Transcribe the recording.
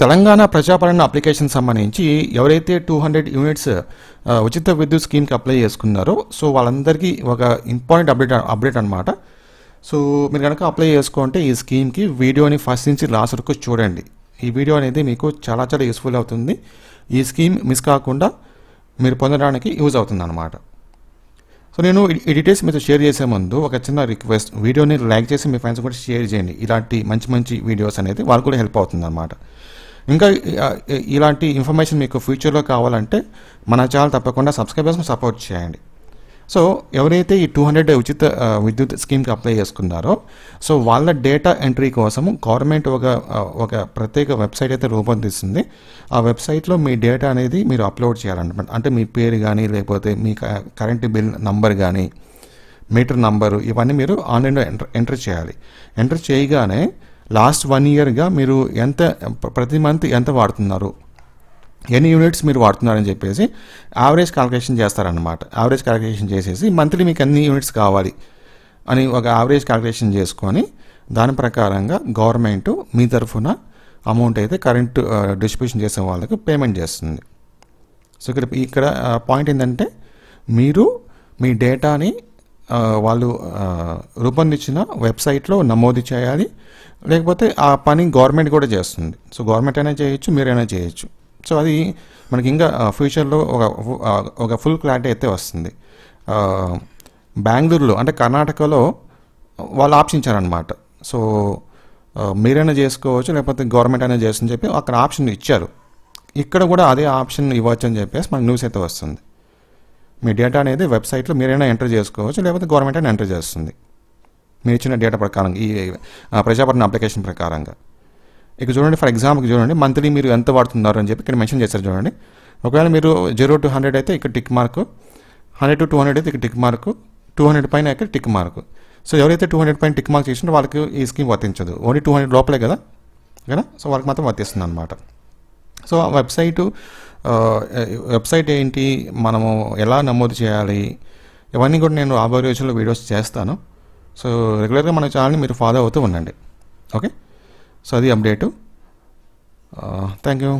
తెలంగాణ ప్రజాపాలన application సంబంధించి ఎవరైతే two hundred units ఉచిత విద్యుత్ స్కీమ్కి అప్లై చేసుకున్నారో సో వాళ్ళందరికీ ఒక ఇంపార్టెంట్ అప్డేట్ అప్డేట్ అనమాట సో మీరు కనుక అప్లై చేసుకుంటే ఈ స్కీమ్కి వీడియోని ఫస్ట్ నుంచి లాస్ట్ వరకు చూడండి ఈ వీడియో అనేది మీకు చాలా చాలా యూస్ఫుల్ అవుతుంది ఈ స్కీమ్ మిస్ కాకుండా మీరు పొందడానికి యూజ్ అవుతుంది అనమాట సో నేను ఈ డీటెయిల్స్ మీతో షేర్ చేసే ముందు ఒక చిన్న రిక్వెస్ట్ వీడియోని లైక్ చేసి మీ ఫ్రెండ్స్ కూడా షేర్ చేయండి ఇలాంటి మంచి మంచి వీడియోస్ అనేది వాళ్ళు కూడా హెల్ప్ అవుతుంది అనమాట ఇంకా ఇలాంటి ఇన్ఫర్మేషన్ మీకు ఫ్యూచర్లో కావాలంటే మన ఛానల్ తప్పకుండా సబ్స్క్రైబర్స్ని సపోర్ట్ చేయండి సో ఎవరైతే ఈ టూ హండ్రెడ్ ఉచిత విద్యుత్ స్కీమ్కి అప్లై చేసుకున్నారో సో వాళ్ళ డేటా ఎంట్రీ కోసం గవర్నమెంట్ ఒక ఒక ప్రత్యేక వెబ్సైట్ అయితే రూపొందిస్తుంది ఆ వెబ్సైట్లో మీ డేటా అనేది మీరు అప్లోడ్ చేయాలన్నమాట అంటే మీ పేరు కానీ లేకపోతే మీ కరెంటు బిల్ నంబర్ కానీ మీటర్ నంబరు ఇవన్నీ మీరు ఆన్లైన్లో ఎంటర్ ఎంటర్ చేయాలి ఎంటర్ చేయగానే లాస్ట్ వన్ ఇయర్గా మీరు ఎంత ప్రతి మంత్ ఎంత వాడుతున్నారు ఎన్ని యూనిట్స్ మీరు వాడుతున్నారని చెప్పేసి యావరేజ్ క్యాలిక్యులేషన్ చేస్తారనమాట యావరేజ్ క్యాలిక్యులేషన్ చేసేసి మంత్లీ మీకు ఎన్ని యూనిట్స్ కావాలి అని ఒక యావరేజ్ క్యాలిక్యులేషన్ చేసుకొని దాని ప్రకారంగా గవర్నమెంట్ మీ తరఫున అమౌంట్ అయితే కరెంటు డిస్ట్రిబ్యూషన్ చేసే వాళ్ళకి పేమెంట్ చేస్తుంది సో ఇక్కడ ఇక్కడ పాయింట్ ఏంటంటే మీరు మీ డేటాని వాళ్ళు రూపొందించిన వెబ్సైట్లో నమోదు చేయాలి లేకపోతే ఆ పని గవర్నమెంట్ కూడా చేస్తుంది సో గవర్నమెంట్ అయినా చేయొచ్చు మీరైనా చేయొచ్చు సో అది మనకి ఇంకా ఫ్యూచర్లో ఒక ఒక ఫుల్ క్లారిటీ అయితే వస్తుంది బెంగళూరులో అంటే కర్ణాటకలో వాళ్ళు ఆప్షించారనమాట సో మీరైనా చేసుకోవచ్చు లేకపోతే గవర్నమెంట్ అయినా చేస్తుందని చెప్పి అక్కడ ఆప్షన్ ఇచ్చారు ఇక్కడ కూడా అదే ఆప్షన్ ఇవ్వచ్చు అని చెప్పేసి మనకి న్యూస్ అయితే వస్తుంది మీ డేటా అనేది వెబ్సైట్లో మీరైనా ఎంటర్ చేసుకోవచ్చు లేకపోతే గవర్నమెంట్ అయినా ఎంటర్ చేస్తుంది మీరు ఇచ్చిన డేటా ప్రకారం ఈ ప్రజాపరణ అప్లికేషన్ ప్రకారంగా ఇక చూడండి ఫర్ ఎగ్జాంపుల్ చూడండి మంత్లీ మీరు ఎంత వాడుతున్నారు అని చెప్పి ఇక్కడ మెన్షన్ చేస్తారు చూడండి ఒకవేళ మీరు జీరో టు హండ్రెడ్ అయితే ఇక్కడ tick mark hundred to two hundred అయితే ఇక్కడ టిక్ మార్కు టూ హండ్రెడ్ పైన ఇక్కడ టిక్ మార్కు సో ఎవరైతే టూ హండ్రెడ్ పైన టిక్ మార్క్ చేసినారో వాళ్ళకి ఈ స్కీమ్ వర్తించదు ఓన్లీ టూ హండ్రెడ్ లోపలే కదా కదా సో వాళ్ళకి మాత్రం వర్తిస్తుంది అనమాట సో ఆ వెబ్సైటు వెబ్సైట్ ఏంటి మనము ఎలా నమోదు చేయాలి ఇవన్నీ కూడా నేను రాబోయే రోజుల్లో వీడియోస్ చేస్తాను సో రెగ్యులర్గా మన ఛానల్ని మీరు ఫాలో అవుతూ ఉండండి ఓకే సో అది అప్డేటు థ్యాంక్ యూ